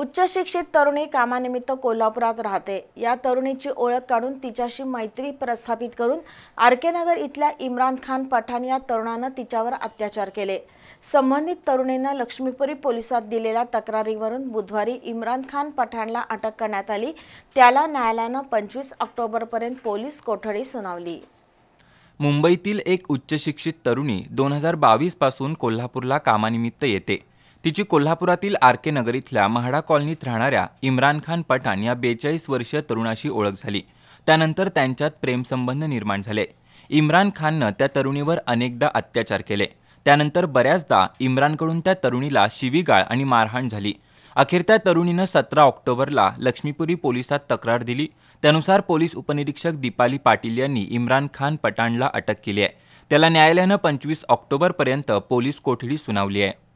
उच्च शिक्षित तरुणी कामानिमित्त कोल्हापुरात राहते या तरुणीची ओळख काढून तिच्याशी मैत्री प्रस्थापित करून आरकेनगर इथल्या इम्रान खान पठाण या तरुणानं तिच्यावर अत्याचार केले संबंधित तरुणीनं लक्ष्मीपुरी पोलिसात दिलेल्या तक्रारीवरून बुधवारी इम्रान खान पठाणला अटक करण्यात आली त्याला न्यायालयानं पंचवीस ऑक्टोबरपर्यंत पोलीस कोठडी सुनावली मुंबईतील एक उच्च शिक्षित तरुणी दोन हजार बावीसपासून कोल्हापूरला कामानिमित्त येते तिची कोल्हापुरातील आर के नगर इथल्या म्हाडा कॉलनीत राहणाऱ्या इम्रान खान पठाण या बेचाळीस वर्षीय तरुणाशी ओळख झाली त्यानंतर त्यांच्यात प्रेमसंबंध निर्माण झाले इम्रान खाननं त्या तरुणीवर अनेकदा अत्याचार केले त्यानंतर बऱ्याचदा इम्रानकडून त्या तरुणीला शिवीगाळ आणि मारहाण झाली अखेर त्या तरुणीनं सतरा ऑक्टोबरला लक्ष्मीपुरी पोलिसात तक्रार दिली त्यानुसार पोलीस उपनिरीक्षक दीपाली पाटील यांनी इम्रान खान पठाणला अटक केली आहे त्याला न्यायालयानं पंचवीस ऑक्टोबरपर्यंत पोलीस कोठडी सुनावली आहे